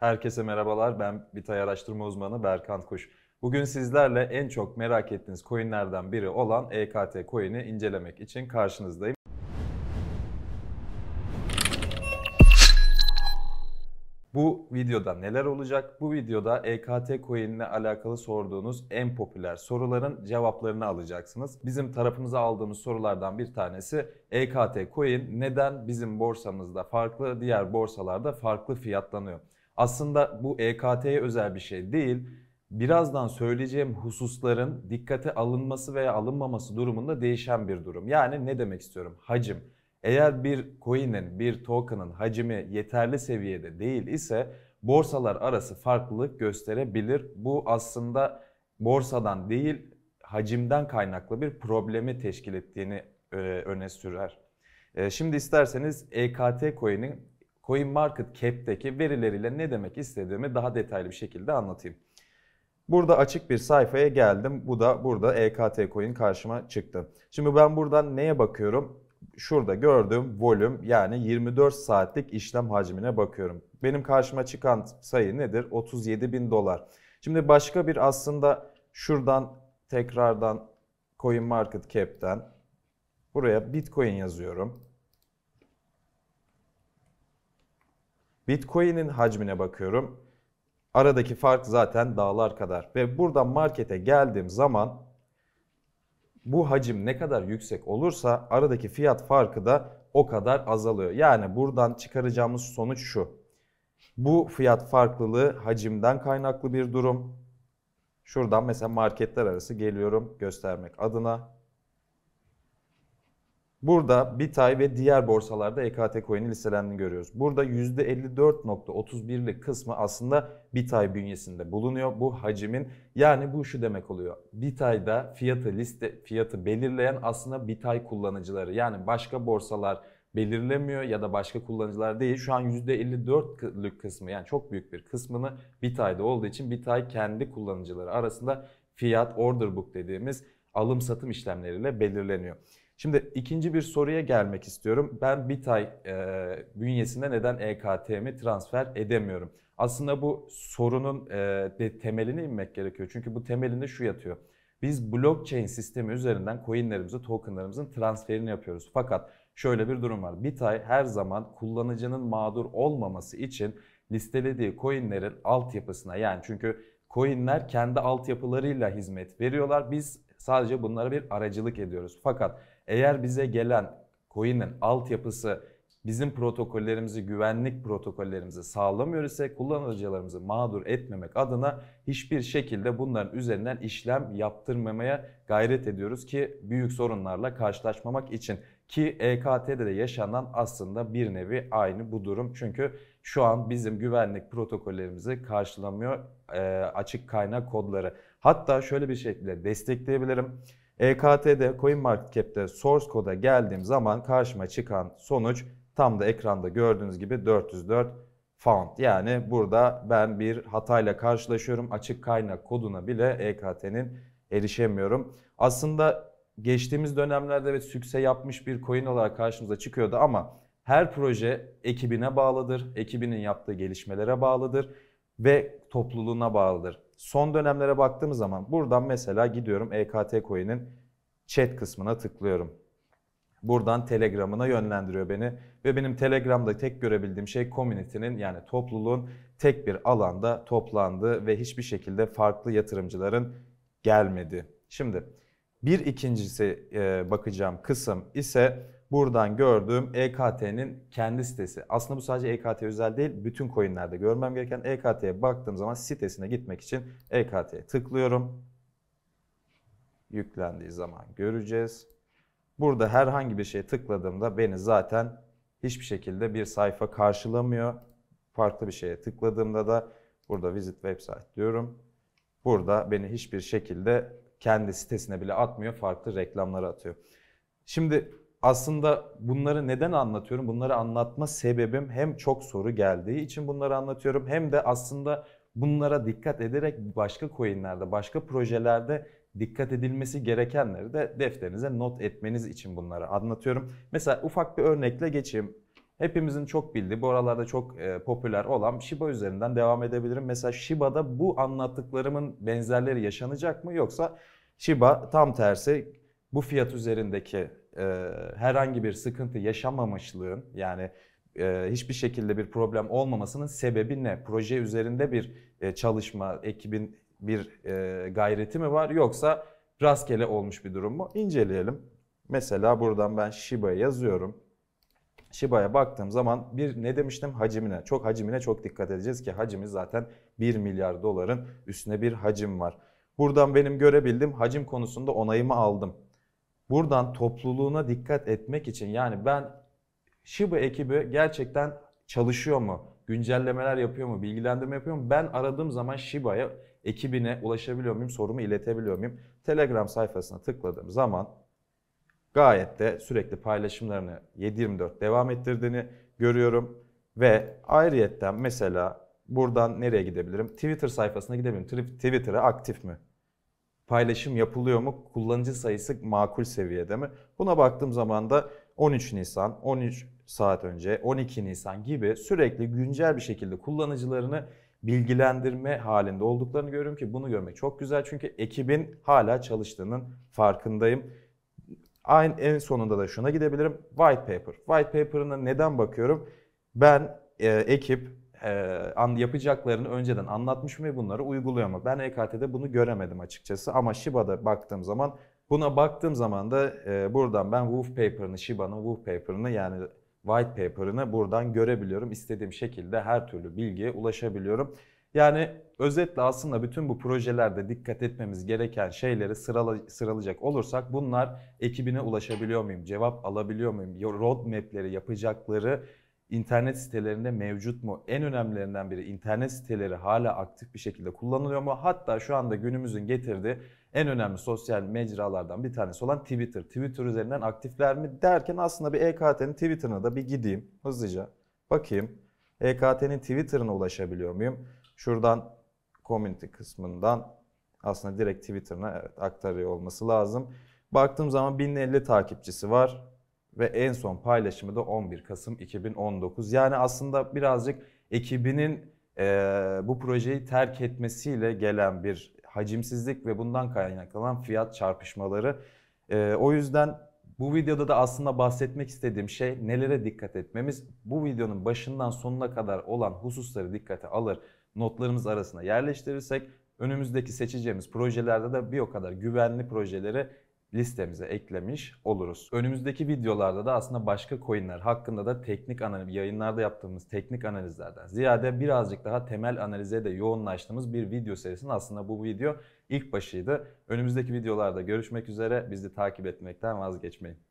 Herkese merhabalar. Ben Bitay Araştırma Uzmanı Berkant Kuş. Bugün sizlerle en çok merak ettiğiniz coinlerden biri olan EKT coin'i incelemek için karşınızdayım. Bu videoda neler olacak? Bu videoda EKT coin ile alakalı sorduğunuz en popüler soruların cevaplarını alacaksınız. Bizim tarafımıza aldığımız sorulardan bir tanesi EKT coin neden bizim borsamızda farklı, diğer borsalarda farklı fiyatlanıyor? aslında bu EKT'ye özel bir şey değil. Birazdan söyleyeceğim hususların dikkate alınması veya alınmaması durumunda değişen bir durum. Yani ne demek istiyorum? Hacim. Eğer bir coin'in, bir token'ın hacmi yeterli seviyede değil ise borsalar arası farklılık gösterebilir. Bu aslında borsadan değil hacimden kaynaklı bir problemi teşkil ettiğini e, öne sürer. E, şimdi isterseniz EKT coin'in CoinMarketCap'teki verileriyle ne demek istediğimi daha detaylı bir şekilde anlatayım. Burada açık bir sayfaya geldim. Bu da burada EKT coin karşıma çıktı. Şimdi ben buradan neye bakıyorum? Şurada gördüğüm volüm yani 24 saatlik işlem hacmine bakıyorum. Benim karşıma çıkan sayı nedir? 37 bin dolar. Şimdi başka bir aslında şuradan tekrardan CoinMarketCap'ten buraya Bitcoin yazıyorum. Bitcoin'in hacmine bakıyorum. Aradaki fark zaten dağlar kadar. Ve buradan markete geldiğim zaman bu hacim ne kadar yüksek olursa aradaki fiyat farkı da o kadar azalıyor. Yani buradan çıkaracağımız sonuç şu. Bu fiyat farklılığı hacimden kaynaklı bir durum. Şuradan mesela marketler arası geliyorum göstermek adına. Burada Bitay ve diğer borsalarda EKT coin'in listelendiğini görüyoruz. Burada %54.31'lik kısmı aslında Bitay bünyesinde bulunuyor bu hacimin. Yani bu şu demek oluyor. Bitay'da fiyatı liste fiyatı belirleyen aslında Bitay kullanıcıları. Yani başka borsalar belirlemiyor ya da başka kullanıcılar değil. Şu an %54'lük kısmı yani çok büyük bir kısmını Bitay'da olduğu için Bitay kendi kullanıcıları arasında fiyat order book dediğimiz alım satım işlemleriyle belirleniyor. Şimdi ikinci bir soruya gelmek istiyorum. Ben Bitay e, bünyesinde neden EKT'mi transfer edemiyorum? Aslında bu sorunun e, de temeline inmek gerekiyor. Çünkü bu temelinde şu yatıyor. Biz blockchain sistemi üzerinden coinlerimizi, tokenlarımızın transferini yapıyoruz. Fakat şöyle bir durum var. Bitay her zaman kullanıcının mağdur olmaması için listelediği coinlerin altyapısına yani çünkü coinler kendi altyapılarıyla hizmet veriyorlar. Biz sadece bunlara bir aracılık ediyoruz. Fakat eğer bize gelen coin'in altyapısı bizim protokollerimizi, güvenlik protokollerimizi sağlamıyor ise kullanıcılarımızı mağdur etmemek adına hiçbir şekilde bunların üzerinden işlem yaptırmamaya gayret ediyoruz ki büyük sorunlarla karşılaşmamak için. Ki EKT'de de yaşanan aslında bir nevi aynı bu durum. Çünkü şu an bizim güvenlik protokollerimizi karşılamıyor e, açık kaynak kodları. Hatta şöyle bir şekilde destekleyebilirim. EKT'de, CoinMarketCap'te source koda geldiğim zaman karşıma çıkan sonuç tam da ekranda gördüğünüz gibi 404 found. Yani burada ben bir hatayla karşılaşıyorum. Açık kaynak koduna bile EKT'nin erişemiyorum. Aslında geçtiğimiz dönemlerde evet sükse yapmış bir coin olarak karşımıza çıkıyordu ama her proje ekibine bağlıdır. Ekibinin yaptığı gelişmelere bağlıdır ve topluluğuna bağlıdır. Son dönemlere baktığımız zaman buradan mesela gidiyorum EKT Coin'in chat kısmına tıklıyorum. Buradan Telegram'ına yönlendiriyor beni ve benim Telegram'da tek görebildiğim şey community'nin yani topluluğun tek bir alanda toplandığı ve hiçbir şekilde farklı yatırımcıların gelmedi. Şimdi bir ikincisi e, bakacağım kısım ise buradan gördüğüm EKT'nin kendi sitesi. Aslında bu sadece EKT özel değil, bütün coinlerde görmem gereken EKT'ye baktığım zaman sitesine gitmek için EKT'ye tıklıyorum. Yüklendiği zaman göreceğiz. Burada herhangi bir şeye tıkladığımda beni zaten hiçbir şekilde bir sayfa karşılamıyor. Farklı bir şeye tıkladığımda da burada visit website diyorum. Burada beni hiçbir şekilde kendi sitesine bile atmıyor, farklı reklamları atıyor. Şimdi aslında bunları neden anlatıyorum? Bunları anlatma sebebim hem çok soru geldiği için bunları anlatıyorum hem de aslında bunlara dikkat ederek başka coinlerde, başka projelerde dikkat edilmesi gerekenleri de defterinize not etmeniz için bunları anlatıyorum. Mesela ufak bir örnekle geçeyim. Hepimizin çok bildiği, bu aralarda çok e, popüler olan Shiba üzerinden devam edebilirim. Mesela Shiba'da bu anlattıklarımın benzerleri yaşanacak mı yoksa Shiba tam tersi bu fiyat üzerindeki e, herhangi bir sıkıntı yaşamamışlığın yani e, hiçbir şekilde bir problem olmamasının sebebi ne? Proje üzerinde bir e, çalışma, ekibin bir e, gayreti mi var yoksa rastgele olmuş bir durum mu? İnceleyelim. Mesela buradan ben Shiba'ya yazıyorum. Shiba'ya baktığım zaman bir ne demiştim hacimine. Çok hacimine çok dikkat edeceğiz ki hacimi zaten 1 milyar doların üstüne bir hacim var. Buradan benim görebildim hacim konusunda onayımı aldım buradan topluluğuna dikkat etmek için yani ben Shiba ekibi gerçekten çalışıyor mu? Güncellemeler yapıyor mu? Bilgilendirme yapıyor mu? Ben aradığım zaman Shiba'ya ekibine ulaşabiliyor muyum? Sorumu iletebiliyor muyum? Telegram sayfasına tıkladığım zaman gayet de sürekli paylaşımlarını 7-24 devam ettirdiğini görüyorum. Ve ayrıyetten mesela buradan nereye gidebilirim? Twitter sayfasına gidebilirim. Twitter'a aktif mi? paylaşım yapılıyor mu? Kullanıcı sayısı makul seviyede mi? Buna baktığım zaman da 13 Nisan, 13 saat önce, 12 Nisan gibi sürekli güncel bir şekilde kullanıcılarını bilgilendirme halinde olduklarını görüyorum ki bunu görmek çok güzel. Çünkü ekibin hala çalıştığının farkındayım. Aynı en sonunda da şuna gidebilirim. White paper. White paper'ına neden bakıyorum? Ben e, ekip e, yapacaklarını önceden anlatmış ve bunları uyguluyor mu? Ben EKT'de bunu göremedim açıkçası ama Shiba'da baktığım zaman buna baktığım zaman da e, buradan ben Wolf Paper'ını, Shiba'nın Wolf Paper'ını yani White Paper'ını buradan görebiliyorum. İstediğim şekilde her türlü bilgiye ulaşabiliyorum. Yani özetle aslında bütün bu projelerde dikkat etmemiz gereken şeyleri sırala, sıralayacak olursak bunlar ekibine ulaşabiliyor muyum, cevap alabiliyor muyum, roadmap'leri yapacakları internet sitelerinde mevcut mu? En önemlilerinden biri internet siteleri hala aktif bir şekilde kullanılıyor mu? Hatta şu anda günümüzün getirdiği en önemli sosyal mecralardan bir tanesi olan Twitter. Twitter üzerinden aktifler mi derken aslında bir EKT'nin Twitter'ına da bir gideyim hızlıca. Bakayım. EKT'nin Twitter'ına ulaşabiliyor muyum? Şuradan community kısmından aslında direkt Twitter'ına evet, aktarıyor olması lazım. Baktığım zaman 1050 takipçisi var ve en son paylaşımı da 11 Kasım 2019. Yani aslında birazcık ekibinin e, bu projeyi terk etmesiyle gelen bir hacimsizlik ve bundan kaynaklanan fiyat çarpışmaları. E, o yüzden bu videoda da aslında bahsetmek istediğim şey nelere dikkat etmemiz. Bu videonun başından sonuna kadar olan hususları dikkate alır, notlarımız arasına yerleştirirsek önümüzdeki seçeceğimiz projelerde de bir o kadar güvenli projeleri listemize eklemiş oluruz. Önümüzdeki videolarda da aslında başka coinler hakkında da teknik analiz, yayınlarda yaptığımız teknik analizlerden ziyade birazcık daha temel analize de yoğunlaştığımız bir video serisinin aslında bu video ilk başıydı. Önümüzdeki videolarda görüşmek üzere. Bizi takip etmekten vazgeçmeyin.